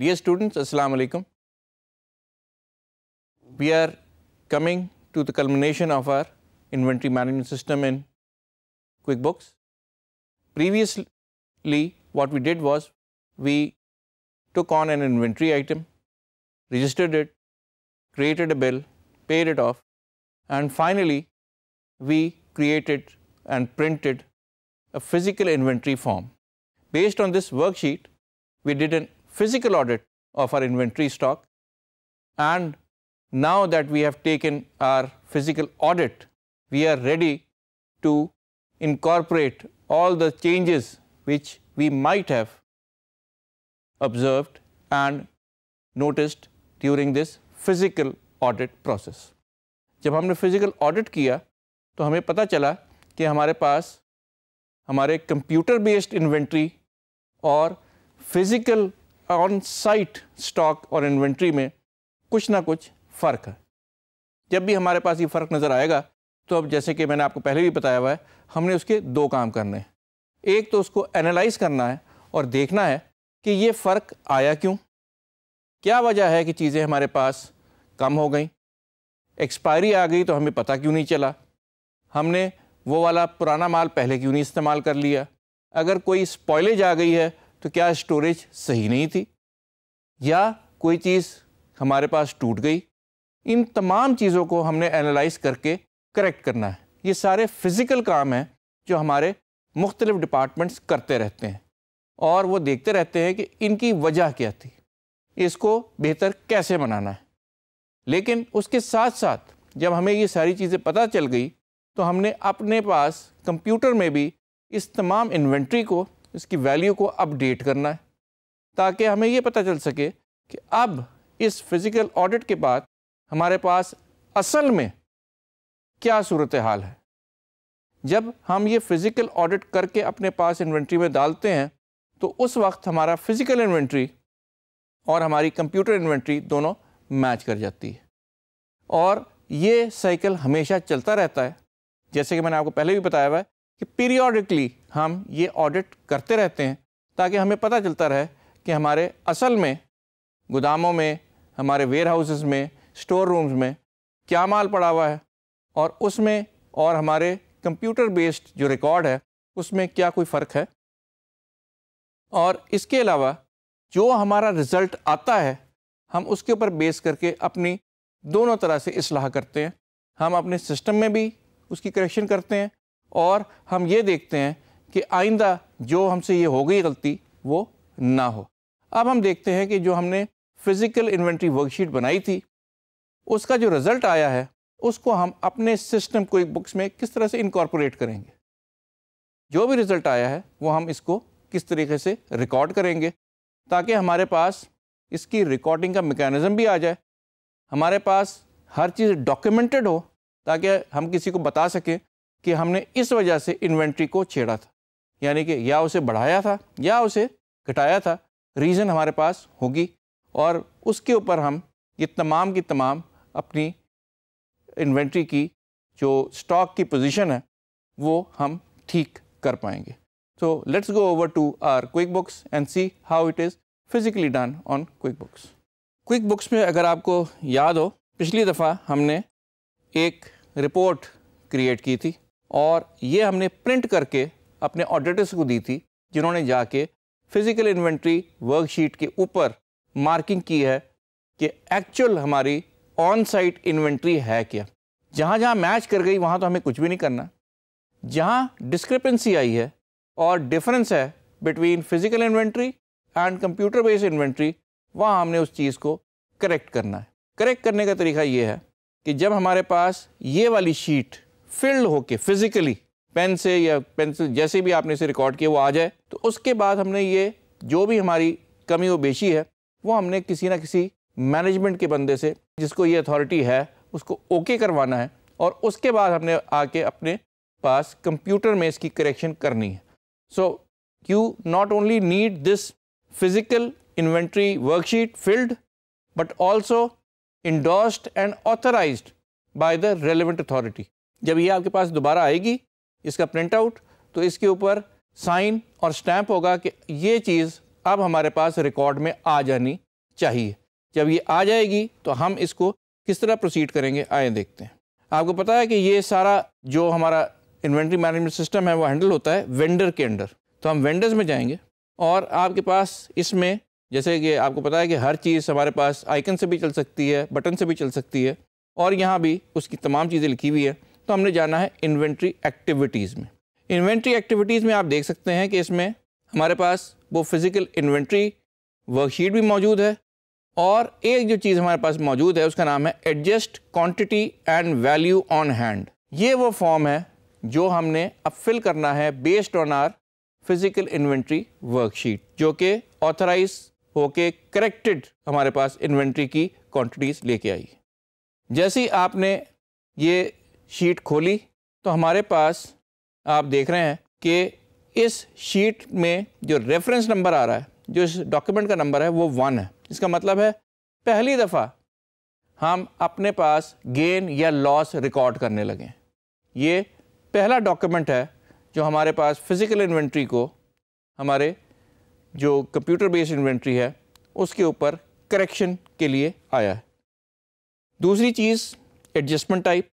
Dear students, Assalamu alaikum. We are coming to the culmination of our inventory management system in QuickBooks. Previously, what we did was we took on an inventory item, registered it, created a bill, paid it off, and finally, we created and printed a physical inventory form. Based on this worksheet, we did an physical audit of our inventory stock. And now that we have taken our physical audit, we are ready to incorporate all the changes which we might have observed and noticed during this physical audit process. जब हमने physical audit किया तो हमें पता चला कि हमारे पास हमारे computer based inventory और physical ऑन साइट स्टॉक और इन्वेंट्री में कुछ ना कुछ फ़र्क है जब भी हमारे पास ये फ़र्क नज़र आएगा तो अब जैसे कि मैंने आपको पहले भी बताया हुआ है हमने उसके दो काम करने हैं एक तो उसको एनालाइज करना है और देखना है कि ये फ़र्क आया क्यों क्या वजह है कि चीज़ें हमारे पास कम हो गई एक्सपायरी आ गई तो हमें पता क्यों नहीं चला हमने वो वाला पुराना माल पहले क्यों नहीं इस्तेमाल कर लिया अगर कोई स्पॉयलेज आ गई है तो क्या स्टोरेज सही नहीं थी या कोई चीज़ हमारे पास टूट गई इन तमाम चीज़ों को हमने एनालाइज करके करेक्ट करना है ये सारे फिज़िकल काम हैं जो हमारे मुख्तलिफ डिपार्टमेंट्स करते रहते हैं और वो देखते रहते हैं कि इनकी वजह क्या थी इसको बेहतर कैसे बनाना है लेकिन उसके साथ साथ जब हमें ये सारी चीज़ें पता चल गई तो हमने अपने पास कंप्यूटर में भी इस तमाम इन्वेंट्री को इसकी वैल्यू को अपडेट करना है ताकि हमें ये पता चल सके कि अब इस फिज़िकल ऑडिट के बाद हमारे पास असल में क्या सूरत हाल है जब हम ये फ़िज़िकल ऑडिट करके अपने पास इन्वेंट्री में डालते हैं तो उस वक्त हमारा फ़िज़िकल इन्वेंट्री और हमारी कंप्यूटर इन्वेंट्री दोनों मैच कर जाती है और ये साइकिल हमेशा चलता रहता है जैसे कि मैंने आपको पहले भी बताया हुआ है कि पीरियोडिकली हम ये ऑडिट करते रहते हैं ताकि हमें पता चलता रहे कि हमारे असल में गोदामों में हमारे वेयर हाउसेज़ में स्टोर रूम्स में क्या माल पड़ा हुआ है और उसमें और हमारे कंप्यूटर बेस्ड जो रिकॉर्ड है उसमें क्या कोई फ़र्क है और इसके अलावा जो हमारा रिज़ल्ट आता है हम उसके ऊपर बेस करके अपनी दोनों तरह से असलाह करते हैं हम अपने सिस्टम में भी उसकी करेक्शन करते हैं और हम ये देखते हैं कि आइंदा जो हमसे ये हो गई गलती वो ना हो अब हम देखते हैं कि जो हमने फ़िज़िकल इन्वेंट्री वर्कशीट बनाई थी उसका जो रिज़ल्ट आया है उसको हम अपने सिस्टम को एक बुक्स में किस तरह से इनकॉर्पोरेट करेंगे जो भी रिज़ल्ट आया है वो हम इसको किस तरीके से रिकॉर्ड करेंगे ताकि हमारे पास इसकी रिकॉर्डिंग का मेकैनिज़म भी आ जाए हमारे पास हर चीज़ डॉक्यूमेंटेड हो ताकि हम किसी को बता सकें कि हमने इस वजह से इन्वेंट्री को छेड़ा था यानी कि या उसे बढ़ाया था या उसे घटाया था रीज़न हमारे पास होगी और उसके ऊपर हम ये तमाम की तमाम अपनी इन्वेंट्री की जो स्टॉक की पोजीशन है वो हम ठीक कर पाएंगे so let's go over to our QuickBooks and see how it is physically done on QuickBooks QuickBooks में अगर आपको याद हो पिछली दफ़ा हमने एक रिपोर्ट क्रिएट की थी और ये हमने प्रिंट करके अपने ऑडिटर्स को दी थी जिन्होंने जाके फिज़िकल इन्वेंट्री वर्कशीट के ऊपर मार्किंग की है कि एक्चुअल हमारी ऑन साइट इन्वेंट्री है क्या जहाँ जहाँ मैच कर गई वहाँ तो हमें कुछ भी नहीं करना जहाँ डिस्क्रिपेंसी आई है और डिफरेंस है between physical inventory and computer based inventory वहाँ हमने उस चीज़ को करेक्ट करना है करेक्ट करने का तरीका ये है कि जब हमारे पास ये वाली शीट फिल्ड होके फिज़िकली पेन से या पेन से जैसे भी आपने इसे रिकॉर्ड किया वो आ जाए तो उसके बाद हमने ये जो भी हमारी कमी व बेशी है वो हमने किसी ना किसी मैनेजमेंट के बंदे से जिसको ये अथॉरिटी है उसको ओके करवाना है और उसके बाद हमने आके अपने पास कंप्यूटर में इसकी करेक्शन करनी है so you not only need this physical inventory worksheet filled but also endorsed and authorise by the relevant authority जब ये आपके पास दोबारा आएगी इसका प्रिंट आउट तो इसके ऊपर साइन और स्टैंप होगा कि ये चीज़ अब हमारे पास रिकॉर्ड में आ जानी चाहिए जब ये आ जाएगी तो हम इसको किस तरह प्रोसीड करेंगे आए देखते हैं आपको पता है कि ये सारा जो हमारा इन्वेंट्री मैनेजमेंट सिस्टम है वो हैंडल होता है वेंडर के अंडर तो हम वेंडर्स में जाएंगे और आपके पास इसमें जैसे कि आपको पता है कि हर चीज़ हमारे पास आइकन से भी चल सकती है बटन से भी चल सकती है और यहाँ भी उसकी तमाम चीज़ें लिखी हुई है तो हमने जाना है इन्वेंट्री एक्टिविटीज़ में इन्वेंट्री एक्टिविटीज़ में आप देख सकते हैं कि इसमें हमारे पास वो फिज़िकल इन्वेंट्री वर्कशीट भी मौजूद है और एक जो चीज़ हमारे पास मौजूद है उसका नाम है adjust quantity and value on hand ये वो फॉर्म है जो हमने अब फिल करना है based on our physical inventory worksheet जो कि ऑथराइज होके करेक्टेड हमारे पास इन्वेंट्री की क्वांटिटीज़ लेके आई जैसे ही आपने ये शीट खोली तो हमारे पास आप देख रहे हैं कि इस शीट में जो रेफरेंस नंबर आ रहा है जो इस डॉक्यूमेंट का नंबर है वो वन है इसका मतलब है पहली दफ़ा हम अपने पास गेन या लॉस रिकॉर्ड करने लगे ये पहला डॉक्यूमेंट है जो हमारे पास फिज़िकल इन्वेंट्री को हमारे जो कंप्यूटर बेस्ड इन्वेंट्री है उसके ऊपर करेक्शन के लिए आया है दूसरी चीज़ एडजस्टमेंट टाइप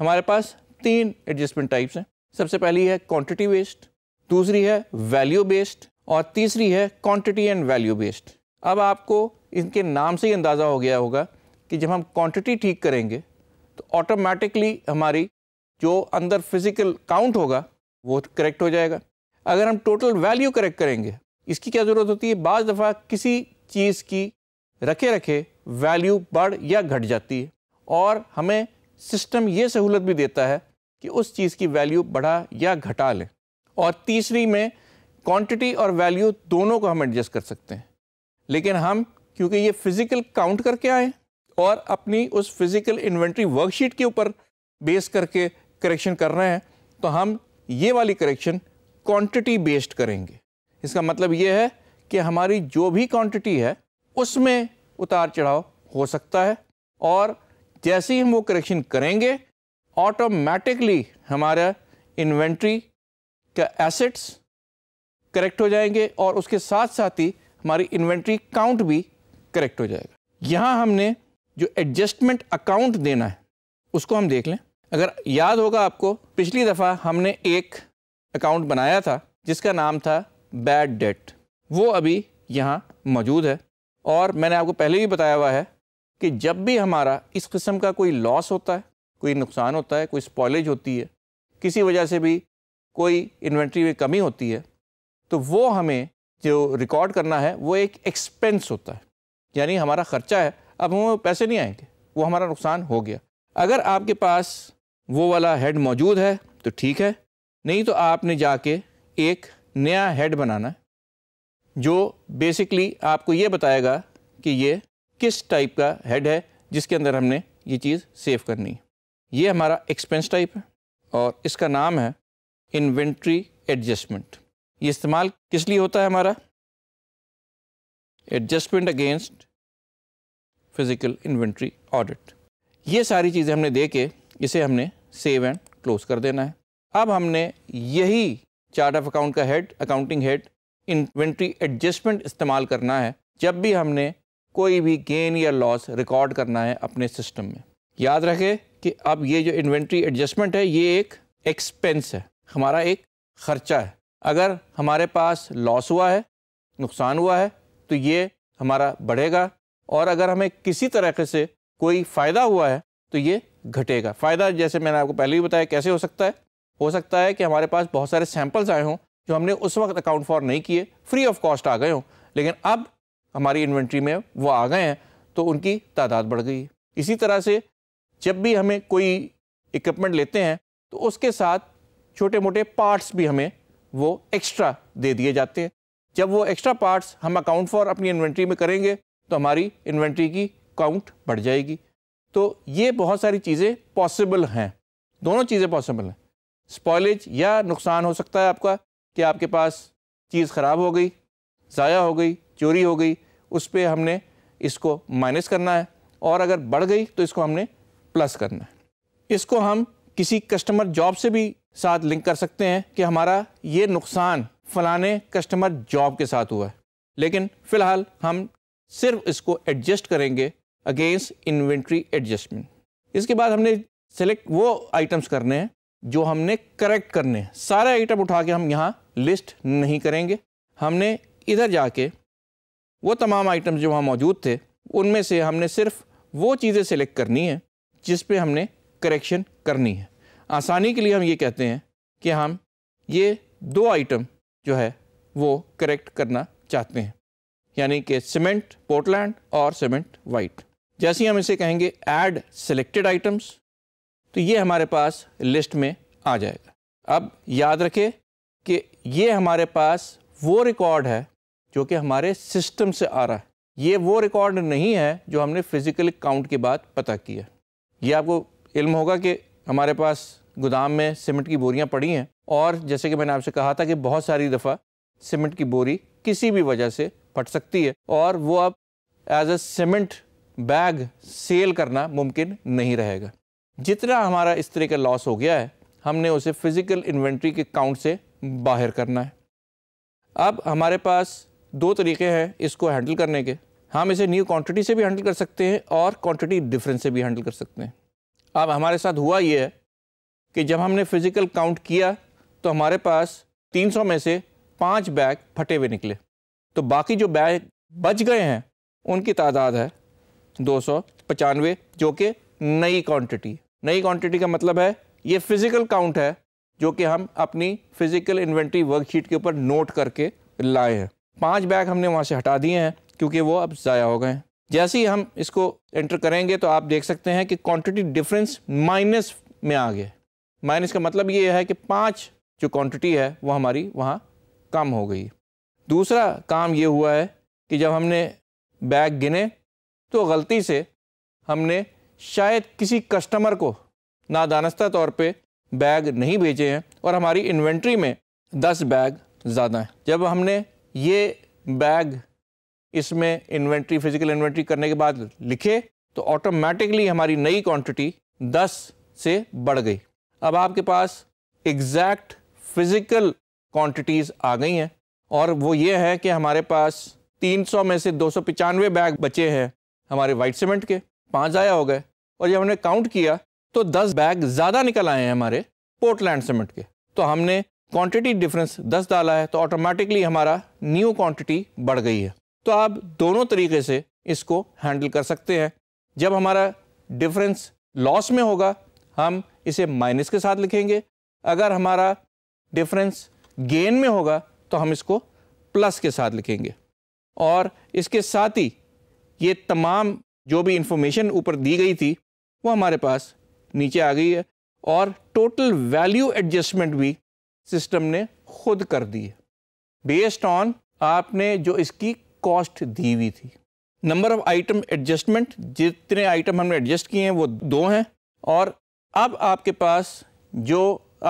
हमारे पास तीन एडजस्टमेंट टाइप्स हैं सबसे पहली है क्वांटिटी बेस्ड दूसरी है वैल्यू बेस्ड और तीसरी है क्वांटिटी एंड वैल्यू बेस्ड अब आपको इनके नाम से ही अंदाज़ा हो गया होगा कि जब हम क्वांटिटी ठीक करेंगे तो ऑटोमेटिकली हमारी जो अंदर फिजिकल काउंट होगा वो करेक्ट हो जाएगा अगर हम टोटल वैल्यू करेक्ट करेंगे इसकी क्या ज़रूरत होती है बाज़ दफ़ा किसी चीज़ की रखे रखे वैल्यू बढ़ या घट जाती है और हमें सिस्टम ये सहूलत भी देता है कि उस चीज़ की वैल्यू बढ़ा या घटा लें और तीसरी में क्वांटिटी और वैल्यू दोनों को हम एडजस्ट कर सकते हैं लेकिन हम क्योंकि ये फिज़िकल काउंट करके आए और अपनी उस फिज़िकल इन्वेंट्री वर्कशीट के ऊपर बेस करके करेक्शन कर रहे हैं तो हम ये वाली करेक्शन क्वांटिटी बेस्ड करेंगे इसका मतलब ये है कि हमारी जो भी क्वांटिटी है उसमें उतार चढ़ाव हो सकता है और जैसे ही हम वो करेक्शन करेंगे ऑटोमेटिकली हमारा इन्वेंट्री का एसेट्स करेक्ट हो जाएंगे और उसके साथ साथ ही हमारी इन्वेंट्री काउंट भी करेक्ट हो जाएगा यहाँ हमने जो एडजस्टमेंट अकाउंट देना है उसको हम देख लें अगर याद होगा आपको पिछली दफ़ा हमने एक अकाउंट बनाया था जिसका नाम था बैड डेट वो अभी यहाँ मौजूद है और मैंने आपको पहले भी बताया हुआ है कि जब भी हमारा इस किस्म का कोई लॉस होता है कोई नुकसान होता है कोई स्पॉलेज होती है किसी वजह से भी कोई इन्वेंट्री में कमी होती है तो वो हमें जो रिकॉर्ड करना है वो एक एक्सपेंस होता है यानी हमारा ख़र्चा है अब हमें पैसे नहीं आएंगे वो हमारा नुकसान हो गया अगर आपके पास वो वाला हेड मौजूद है तो ठीक है नहीं तो आपने जाके एक नया हेड बनाना है जो बेसिकली आपको ये बताएगा कि ये किस टाइप का हेड है जिसके अंदर हमने ये चीज़ सेव करनी है ये हमारा एक्सपेंस टाइप है और इसका नाम है इन्वेंट्री एडजस्टमेंट ये इस्तेमाल किस लिए होता है हमारा adjustment against physical inventory audit ये सारी चीज़ें हमने दे के इसे हमने सेव एंड क्लोज कर देना है अब हमने यही चार्ट ऑफ अकाउंट का head accounting head inventory adjustment इस्तेमाल करना है जब भी हमने कोई भी गेन या लॉस रिकॉर्ड करना है अपने सिस्टम में याद रखें कि अब ये जो इन्वेंट्री एडजस्टमेंट है ये एक एक्सपेंस है हमारा एक ख़र्चा है अगर हमारे पास लॉस हुआ है नुकसान हुआ है तो ये हमारा बढ़ेगा और अगर हमें किसी तरीके से कोई फ़ायदा हुआ है तो ये घटेगा फ़ायदा जैसे मैंने आपको पहले ही बताया कैसे हो सकता है हो सकता है कि हमारे पास बहुत सारे सैम्पल्स आए हों जो हमने उस वक्त अकाउंट फॉर नहीं किए फ्री ऑफ कॉस्ट आ गए हों लेकिन अब हमारी इन्वेंट्री में वो आ गए हैं तो उनकी तादाद बढ़ गई है इसी तरह से जब भी हमें कोई इक्विपमेंट लेते हैं तो उसके साथ छोटे मोटे पार्ट्स भी हमें वो एक्स्ट्रा दे दिए जाते हैं जब वो एक्स्ट्रा पार्ट्स हम अकाउंट फॉर अपनी इन्वेंट्री में करेंगे तो हमारी इन्वेंट्री की काउंट बढ़ जाएगी तो ये बहुत सारी चीज़ें पॉसिबल हैं दोनों चीज़ें पॉसिबल हैं स्पॉलेज या नुकसान हो सकता है आपका कि आपके पास चीज़ ख़राब हो गई ज़ाया हो गई चोरी हो गई उस पर हमने इसको माइनस करना है और अगर बढ़ गई तो इसको हमने प्लस करना है इसको हम किसी कस्टमर जॉब से भी साथ लिंक कर सकते हैं कि हमारा ये नुकसान फलाने कस्टमर जॉब के साथ हुआ है लेकिन फ़िलहाल हम सिर्फ इसको एडजस्ट करेंगे अगेंस्ट इन्वेंट्री एडजस्टमेंट इसके बाद हमने सेलेक्ट वो आइटम्स करने हैं जो हमने करेक्ट करने हैं सारे आइटम उठा के हम यहाँ लिस्ट नहीं करेंगे हमने इधर जाके वो तमाम आइटम्स जो वहाँ मौजूद थे उनमें से हमने सिर्फ वो चीज़ें सेलेक्ट करनी है जिस पे हमने करेक्शन करनी है आसानी के लिए हम ये कहते हैं कि हम ये दो आइटम जो है वो करेक्ट करना चाहते हैं यानी कि सीमेंट पोर्टलैंड और सीमेंट वाइट जैसे हम इसे कहेंगे ऐड सेलेक्टेड आइटम्स तो ये हमारे पास लिस्ट में आ जाएगा अब याद रखें कि ये हमारे पास वो रिकॉर्ड है जो कि हमारे सिस्टम से आ रहा है ये वो रिकॉर्ड नहीं है जो हमने फिज़िकल काउंट के बाद पता किया ये आपको इल्म होगा कि हमारे पास गोदाम में सीमेंट की बोरियां पड़ी हैं और जैसे कि मैंने आपसे कहा था कि बहुत सारी दफ़ा सीमेंट की बोरी किसी भी वजह से फट सकती है और वो अब as a cement bag sell करना मुमकिन नहीं रहेगा जितना हमारा इस तरह का लॉस हो गया है हमने उसे फ़िज़िकल इन्वेंट्री के काउंट से बाहर करना है अब हमारे पास दो तरीके हैं इसको हैंडल करने के हम इसे न्यू क्वांटिटी से भी हैंडल कर सकते हैं और क्वांटिटी डिफरेंस से भी हैंडल कर सकते हैं अब हमारे साथ हुआ ये है कि जब हमने फ़िज़िकल काउंट किया तो हमारे पास 300 में से पाँच बैग फटे हुए निकले तो बाकी जो बैग बच गए हैं उनकी तादाद है दो जो कि नई क्वांटिटी नई क्वांटिटी का मतलब है ये फ़िज़िकल काउंट है जो कि हम अपनी फ़िज़िकल इन्वेंट्री वर्कशीट के ऊपर नोट करके लाए हैं पाँच बैग हमने वहाँ से हटा दिए हैं क्योंकि वो अब ज़ाया हो गए हैं जैसे ही हम इसको एंटर करेंगे तो आप देख सकते हैं कि क्वांटिटी डिफरेंस माइनस में आ गया माइनस का मतलब ये है कि पाँच जो क्वांटिटी है वो हमारी वहाँ कम हो गई दूसरा काम ये हुआ है कि जब हमने बैग गिने तो गलती से हमने शायद किसी कस्टमर को नादानस्ता तौर पे बैग नहीं भेजे हैं और हमारी इन्वेंट्री में दस बैग ज़्यादा हैं जब हमने ये बैग इसमें इन्वेंट्री फिजिकल इन्वेंट्री करने के बाद लिखे तो ऑटोमेटिकली हमारी नई क्वांटिटी 10 से बढ़ गई अब आपके पास एग्जैक्ट फिजिकल क्वांटिटीज आ गई हैं और वो ये है कि हमारे पास 300 में से दो बैग बचे हैं हमारे वाइट सीमेंट के पाँच ज़ाया हो गए और जब हमने काउंट किया तो 10 बैग ज़्यादा निकल आए हैं हमारे पोर्टलैंड सीमेंट के तो हमने क्वांटिटी डिफरेंस 10 डाला है तो ऑटोमेटिकली हमारा न्यू क्वांटिटी बढ़ गई है तो आप दोनों तरीके से इसको हैंडल कर सकते हैं जब हमारा डिफरेंस लॉस में होगा हम इसे माइनस के साथ लिखेंगे अगर हमारा डिफरेंस गेन में होगा तो हम इसको प्लस के साथ लिखेंगे और इसके साथ ही ये तमाम जो भी इंफॉर्मेशन ऊपर दी गई थी वो हमारे पास नीचे आ गई है और टोटल वैल्यू एडजस्टमेंट भी सिस्टम ने खुद कर दी है बेस्ड ऑन आपने जो इसकी कॉस्ट दी हुई थी नंबर ऑफ आइटम एडजस्टमेंट जितने आइटम हमने एडजस्ट किए हैं वो दो हैं और अब आपके पास जो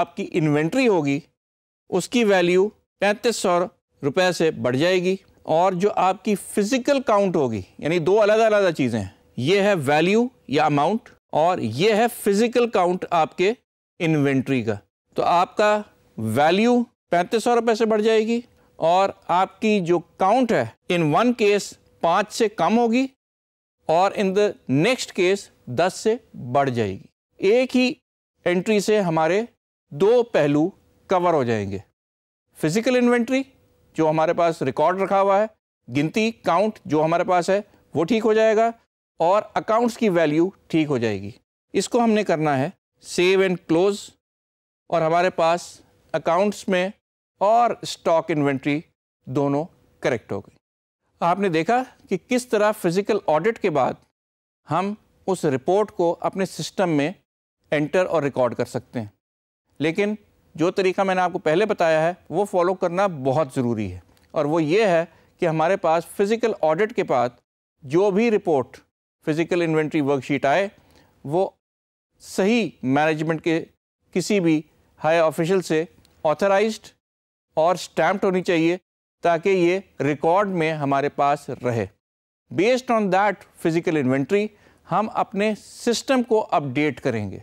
आपकी इन्वेंट्री होगी उसकी वैल्यू पैंतीस सौ रुपये से बढ़ जाएगी और जो आपकी फ़िज़िकल काउंट होगी यानी दो अलग अलग चीज़ें हैं ये है वैल्यू या अमाउंट और ये है फ़िज़िकल काउंट आपके इन्वेंट्री का तो आपका वैल्यू पैंतीस सौ रुपये से बढ़ जाएगी और आपकी जो काउंट है इन वन केस पाँच से कम होगी और इन द नेक्स्ट केस दस से बढ़ जाएगी एक ही एंट्री से हमारे दो पहलू कवर हो जाएंगे फिजिकल इन्वेंट्री जो हमारे पास रिकॉर्ड रखा हुआ है गिनती काउंट जो हमारे पास है वो ठीक हो जाएगा और अकाउंट्स की वैल्यू ठीक हो जाएगी इसको हमने करना है सेव एंड क्लोज और हमारे पास अकाउंट्स में और स्टॉक इन्वेंट्री दोनों करेक्ट हो गई आपने देखा कि किस तरह फिज़िकल ऑडिट के बाद हम उस रिपोर्ट को अपने सिस्टम में एंटर और रिकॉर्ड कर सकते हैं लेकिन जो तरीका मैंने आपको पहले बताया है वो फॉलो करना बहुत ज़रूरी है और वो ये है कि हमारे पास फिज़िकल ऑडिट के बाद जो भी रिपोर्ट फिज़िकल इन्वेंट्री वर्कशीट आए वो सही मैनेजमेंट के किसी भी हाई ऑफिशियल से ऑथराइज्ड और स्टैम्प्ड होनी चाहिए ताकि ये रिकॉर्ड में हमारे पास रहे based on that physical inventory हम अपने सिस्टम को अपडेट करेंगे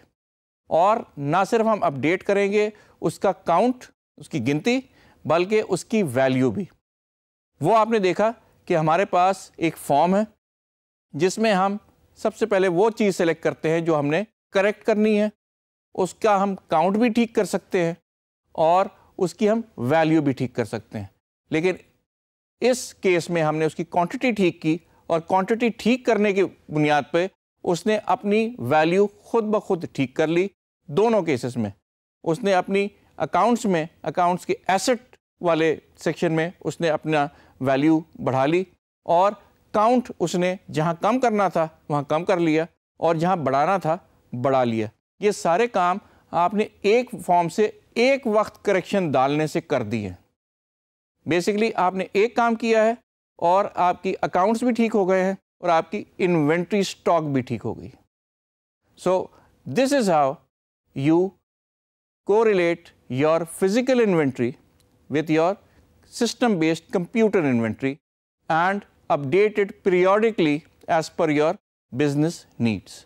और ना सिर्फ हम अपडेट करेंगे उसका काउंट उसकी गिनती बल्कि उसकी वैल्यू भी वो आपने देखा कि हमारे पास एक फॉर्म है जिसमें हम सबसे पहले वो चीज़ सेलेक्ट करते हैं जो हमने करेक्ट करनी है उसका हम काउंट भी ठीक कर सकते हैं और उसकी हम वैल्यू भी ठीक कर सकते हैं लेकिन इस केस में हमने उसकी क्वांटिटी ठीक की और क्वांटिटी ठीक करने की बुनियाद पे उसने अपनी वैल्यू खुद ब खुद ठीक कर ली दोनों केसेस में उसने अपनी अकाउंट्स में अकाउंट्स के एसेट वाले सेक्शन में उसने अपना वैल्यू बढ़ा ली और काउंट उसने जहाँ कम करना था वहाँ कम कर लिया और जहाँ बढ़ाना था बढ़ा लिया ये सारे काम आपने एक फॉर्म से एक वक्त करेक्शन डालने से कर दी है बेसिकली आपने एक काम किया है और आपकी अकाउंट्स भी ठीक हो गए हैं और आपकी इन्वेंट्री स्टॉक भी ठीक हो गई so this is how you correlate your physical inventory with your system based computer inventory and updated periodically as per your business needs